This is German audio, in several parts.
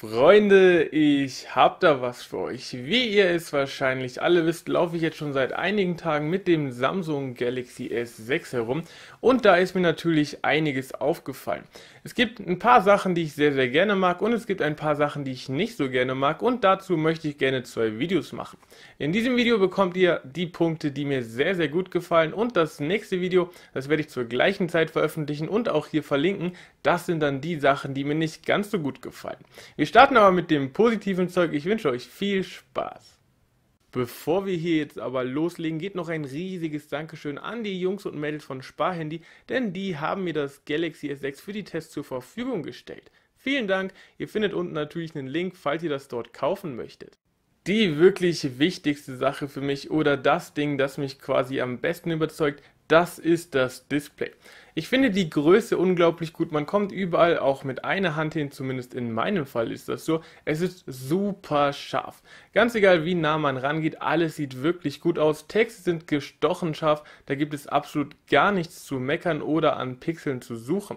Freunde, ich habe da was für euch. Wie ihr es wahrscheinlich alle wisst, laufe ich jetzt schon seit einigen Tagen mit dem Samsung Galaxy S6 herum und da ist mir natürlich einiges aufgefallen. Es gibt ein paar Sachen, die ich sehr, sehr gerne mag und es gibt ein paar Sachen, die ich nicht so gerne mag und dazu möchte ich gerne zwei Videos machen. In diesem Video bekommt ihr die Punkte, die mir sehr, sehr gut gefallen und das nächste Video, das werde ich zur gleichen Zeit veröffentlichen und auch hier verlinken, das sind dann die Sachen, die mir nicht ganz so gut gefallen. Wir wir starten aber mit dem positiven Zeug. Ich wünsche euch viel Spaß. Bevor wir hier jetzt aber loslegen, geht noch ein riesiges Dankeschön an die Jungs und Mädels von Sparhandy, denn die haben mir das Galaxy S6 für die Tests zur Verfügung gestellt. Vielen Dank, ihr findet unten natürlich einen Link, falls ihr das dort kaufen möchtet. Die wirklich wichtigste Sache für mich oder das Ding, das mich quasi am besten überzeugt, das ist das Display. Ich finde die Größe unglaublich gut. Man kommt überall auch mit einer Hand hin, zumindest in meinem Fall ist das so. Es ist super scharf. Ganz egal, wie nah man rangeht, alles sieht wirklich gut aus. Texte sind gestochen scharf, da gibt es absolut gar nichts zu meckern oder an Pixeln zu suchen.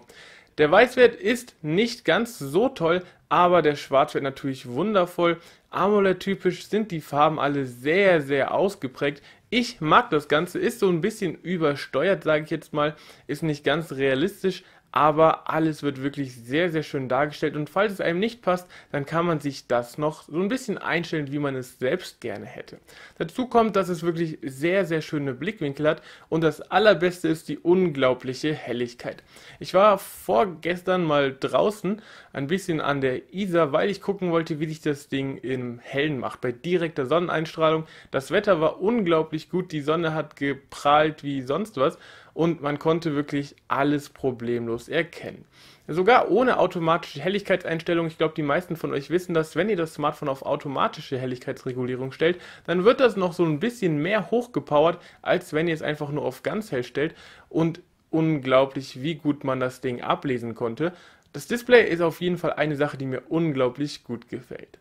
Der Weißwert ist nicht ganz so toll, aber der Schwarzwert natürlich wundervoll. AMOLED-typisch sind die Farben alle sehr, sehr ausgeprägt. Ich mag das Ganze, ist so ein bisschen übersteuert, sage ich jetzt mal, ist nicht ganz realistisch, aber alles wird wirklich sehr, sehr schön dargestellt und falls es einem nicht passt, dann kann man sich das noch so ein bisschen einstellen, wie man es selbst gerne hätte. Dazu kommt, dass es wirklich sehr, sehr schöne Blickwinkel hat und das allerbeste ist die unglaubliche Helligkeit. Ich war vorgestern mal draußen, ein bisschen an der Isar, weil ich gucken wollte, wie sich das Ding im Hellen macht, bei direkter Sonneneinstrahlung. Das Wetter war unglaublich gut, die Sonne hat geprahlt wie sonst was und man konnte wirklich alles problemlos erkennen. Sogar ohne automatische Helligkeitseinstellung. Ich glaube, die meisten von euch wissen das. Wenn ihr das Smartphone auf automatische Helligkeitsregulierung stellt, dann wird das noch so ein bisschen mehr hochgepowert, als wenn ihr es einfach nur auf ganz hell stellt. Und unglaublich, wie gut man das Ding ablesen konnte. Das Display ist auf jeden Fall eine Sache, die mir unglaublich gut gefällt.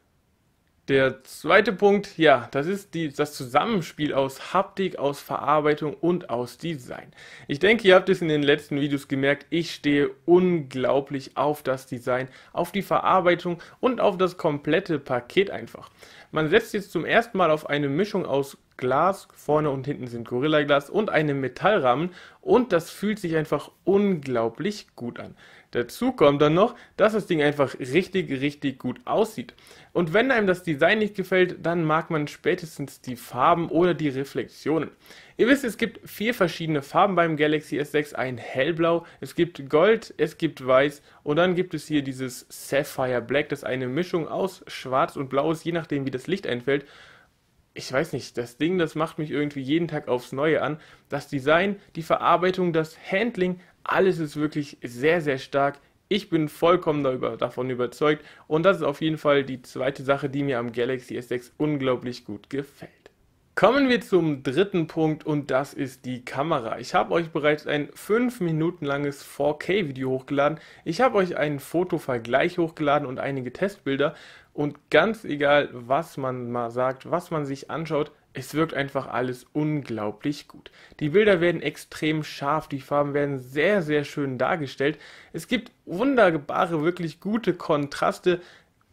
Der zweite Punkt, ja, das ist die, das Zusammenspiel aus Haptik, aus Verarbeitung und aus Design. Ich denke, ihr habt es in den letzten Videos gemerkt, ich stehe unglaublich auf das Design, auf die Verarbeitung und auf das komplette Paket einfach. Man setzt jetzt zum ersten Mal auf eine Mischung aus Glas, vorne und hinten sind Gorilla Glas und einem Metallrahmen und das fühlt sich einfach unglaublich gut an. Dazu kommt dann noch, dass das Ding einfach richtig, richtig gut aussieht. Und wenn einem das Design nicht gefällt, dann mag man spätestens die Farben oder die Reflexionen. Ihr wisst, es gibt vier verschiedene Farben beim Galaxy S6, ein hellblau, es gibt gold, es gibt weiß und dann gibt es hier dieses Sapphire Black, das eine Mischung aus schwarz und blau ist, je nachdem wie das Licht einfällt ich weiß nicht, das Ding, das macht mich irgendwie jeden Tag aufs Neue an. Das Design, die Verarbeitung, das Handling, alles ist wirklich sehr, sehr stark. Ich bin vollkommen davon überzeugt und das ist auf jeden Fall die zweite Sache, die mir am Galaxy S6 unglaublich gut gefällt. Kommen wir zum dritten Punkt und das ist die Kamera. Ich habe euch bereits ein 5 Minuten langes 4K-Video hochgeladen. Ich habe euch einen Fotovergleich hochgeladen und einige Testbilder. Und ganz egal, was man mal sagt, was man sich anschaut, es wirkt einfach alles unglaublich gut. Die Bilder werden extrem scharf, die Farben werden sehr, sehr schön dargestellt. Es gibt wunderbare, wirklich gute Kontraste.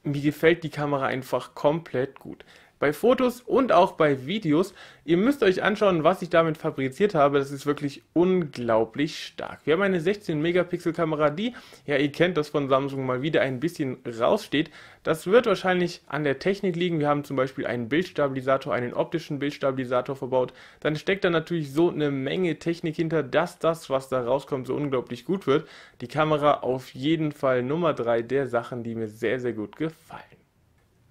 Mir gefällt die Kamera einfach komplett gut bei Fotos und auch bei Videos. Ihr müsst euch anschauen, was ich damit fabriziert habe. Das ist wirklich unglaublich stark. Wir haben eine 16-Megapixel-Kamera, die, ja ihr kennt das von Samsung, mal wieder ein bisschen raussteht. Das wird wahrscheinlich an der Technik liegen. Wir haben zum Beispiel einen Bildstabilisator, einen optischen Bildstabilisator verbaut. Dann steckt da natürlich so eine Menge Technik hinter, dass das, was da rauskommt, so unglaublich gut wird. Die Kamera auf jeden Fall Nummer 3 der Sachen, die mir sehr, sehr gut gefallen.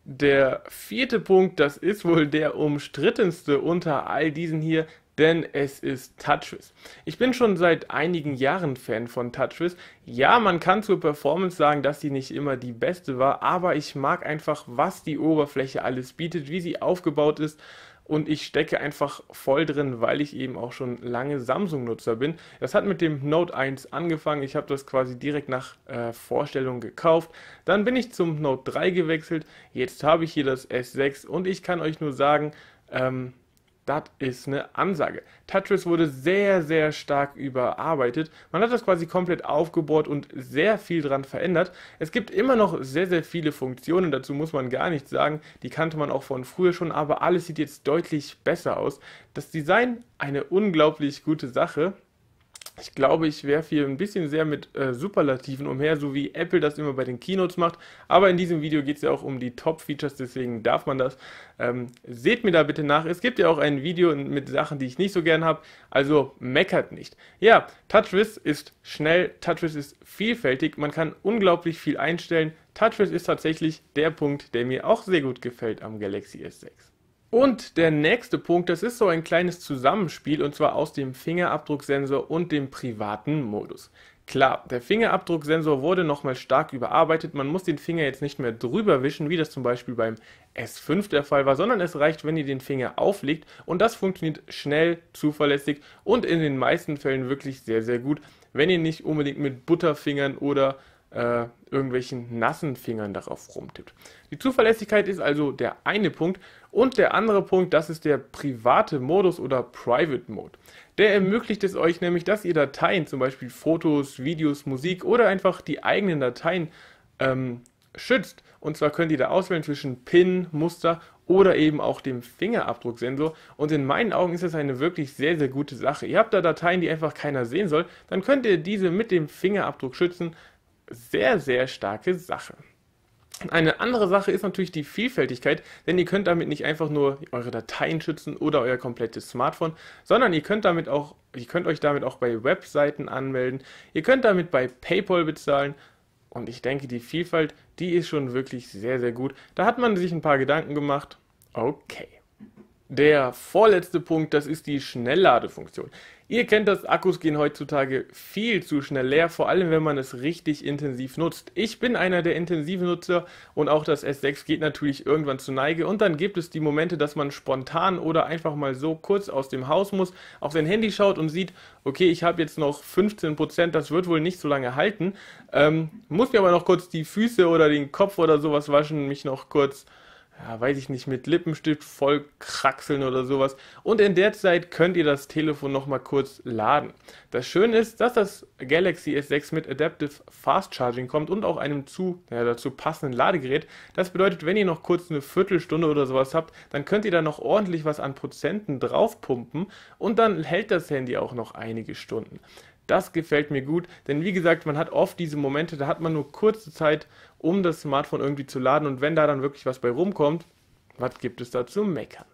Der vierte Punkt, das ist wohl der umstrittenste unter all diesen hier, denn es ist TouchWiz. Ich bin schon seit einigen Jahren Fan von TouchWiz. Ja, man kann zur Performance sagen, dass sie nicht immer die beste war, aber ich mag einfach, was die Oberfläche alles bietet, wie sie aufgebaut ist und ich stecke einfach voll drin, weil ich eben auch schon lange Samsung-Nutzer bin. Das hat mit dem Note 1 angefangen. Ich habe das quasi direkt nach äh, Vorstellung gekauft. Dann bin ich zum Note 3 gewechselt. Jetzt habe ich hier das S6 und ich kann euch nur sagen, ähm, das ist eine Ansage. Tetris wurde sehr, sehr stark überarbeitet. Man hat das quasi komplett aufgebohrt und sehr viel dran verändert. Es gibt immer noch sehr, sehr viele Funktionen, dazu muss man gar nichts sagen. Die kannte man auch von früher schon, aber alles sieht jetzt deutlich besser aus. Das Design, eine unglaublich gute Sache ich glaube, ich werfe hier ein bisschen sehr mit äh, Superlativen umher, so wie Apple das immer bei den Keynotes macht. Aber in diesem Video geht es ja auch um die Top-Features, deswegen darf man das. Ähm, seht mir da bitte nach. Es gibt ja auch ein Video mit Sachen, die ich nicht so gern habe. Also meckert nicht. Ja, TouchWiz ist schnell, TouchWiz ist vielfältig. Man kann unglaublich viel einstellen. TouchWiz ist tatsächlich der Punkt, der mir auch sehr gut gefällt am Galaxy S6. Und der nächste Punkt, das ist so ein kleines Zusammenspiel und zwar aus dem Fingerabdrucksensor und dem privaten Modus. Klar, der Fingerabdrucksensor wurde nochmal stark überarbeitet. Man muss den Finger jetzt nicht mehr drüber wischen, wie das zum Beispiel beim S5 der Fall war, sondern es reicht, wenn ihr den Finger auflegt. Und das funktioniert schnell, zuverlässig und in den meisten Fällen wirklich sehr, sehr gut, wenn ihr nicht unbedingt mit Butterfingern oder äh, irgendwelchen nassen Fingern darauf rumtippt. Die Zuverlässigkeit ist also der eine Punkt und der andere Punkt, das ist der private Modus oder Private Mode. Der ermöglicht es euch nämlich, dass ihr Dateien, zum Beispiel Fotos, Videos, Musik oder einfach die eigenen Dateien ähm, schützt. Und zwar könnt ihr da auswählen zwischen PIN, Muster oder eben auch dem Fingerabdrucksensor. Und in meinen Augen ist das eine wirklich sehr, sehr gute Sache. Ihr habt da Dateien, die einfach keiner sehen soll. Dann könnt ihr diese mit dem Fingerabdruck schützen sehr, sehr starke Sache. Eine andere Sache ist natürlich die Vielfältigkeit, denn ihr könnt damit nicht einfach nur eure Dateien schützen oder euer komplettes Smartphone, sondern ihr könnt damit auch, ihr könnt euch damit auch bei Webseiten anmelden, ihr könnt damit bei PayPal bezahlen und ich denke, die Vielfalt, die ist schon wirklich sehr, sehr gut. Da hat man sich ein paar Gedanken gemacht. Okay. Der vorletzte Punkt, das ist die Schnellladefunktion. Ihr kennt das, Akkus gehen heutzutage viel zu schnell leer, vor allem wenn man es richtig intensiv nutzt. Ich bin einer der intensiven Nutzer und auch das S6 geht natürlich irgendwann zur Neige und dann gibt es die Momente, dass man spontan oder einfach mal so kurz aus dem Haus muss, auf sein Handy schaut und sieht, okay, ich habe jetzt noch 15%, das wird wohl nicht so lange halten. Ähm, muss mir aber noch kurz die Füße oder den Kopf oder sowas waschen, mich noch kurz ja, weiß ich nicht, mit Lippenstift voll kraxeln oder sowas. Und in der Zeit könnt ihr das Telefon nochmal kurz laden. Das Schöne ist, dass das Galaxy S6 mit Adaptive Fast Charging kommt und auch einem zu, ja, dazu passenden Ladegerät. Das bedeutet, wenn ihr noch kurz eine Viertelstunde oder sowas habt, dann könnt ihr da noch ordentlich was an Prozenten draufpumpen und dann hält das Handy auch noch einige Stunden. Das gefällt mir gut, denn wie gesagt, man hat oft diese Momente, da hat man nur kurze Zeit, um das Smartphone irgendwie zu laden und wenn da dann wirklich was bei rumkommt, was gibt es da zu meckern?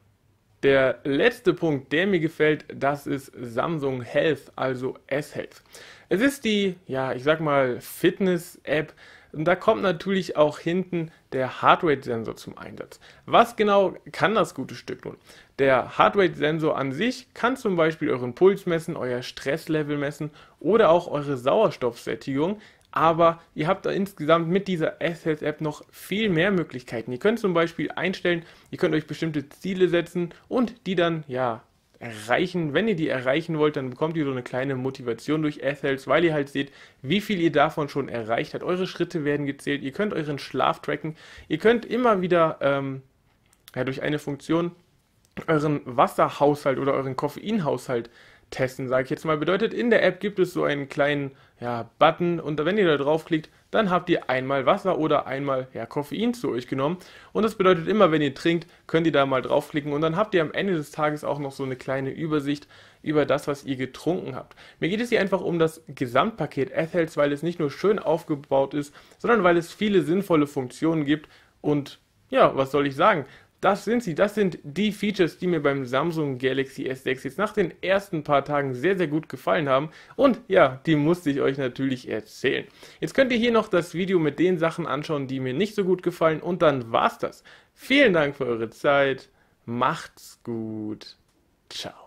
Der letzte Punkt, der mir gefällt, das ist Samsung Health, also S-Health. Es ist die, ja, ich sag mal, Fitness-App, und da kommt natürlich auch hinten der Heartrate-Sensor zum Einsatz. Was genau kann das gute Stück tun? Der Heartrate-Sensor an sich kann zum Beispiel euren Puls messen, euer Stresslevel messen oder auch eure Sauerstoffsättigung, aber ihr habt da insgesamt mit dieser Assets-App noch viel mehr Möglichkeiten. Ihr könnt zum Beispiel einstellen, ihr könnt euch bestimmte Ziele setzen und die dann ja erreichen. Wenn ihr die erreichen wollt, dann bekommt ihr so eine kleine Motivation durch Athels, weil ihr halt seht, wie viel ihr davon schon erreicht habt. Eure Schritte werden gezählt, ihr könnt euren Schlaf tracken, ihr könnt immer wieder ähm, ja, durch eine Funktion euren Wasserhaushalt oder euren Koffeinhaushalt testen, sage ich jetzt mal. Bedeutet, in der App gibt es so einen kleinen ja, Button und wenn ihr da draufklickt, dann habt ihr einmal Wasser oder einmal ja, Koffein zu euch genommen. Und das bedeutet immer, wenn ihr trinkt, könnt ihr da mal draufklicken und dann habt ihr am Ende des Tages auch noch so eine kleine Übersicht über das, was ihr getrunken habt. Mir geht es hier einfach um das Gesamtpaket Ethels, weil es nicht nur schön aufgebaut ist, sondern weil es viele sinnvolle Funktionen gibt und ja, was soll ich sagen? Das sind sie, das sind die Features, die mir beim Samsung Galaxy S6 jetzt nach den ersten paar Tagen sehr, sehr gut gefallen haben. Und ja, die musste ich euch natürlich erzählen. Jetzt könnt ihr hier noch das Video mit den Sachen anschauen, die mir nicht so gut gefallen. Und dann war's das. Vielen Dank für eure Zeit. Macht's gut. Ciao.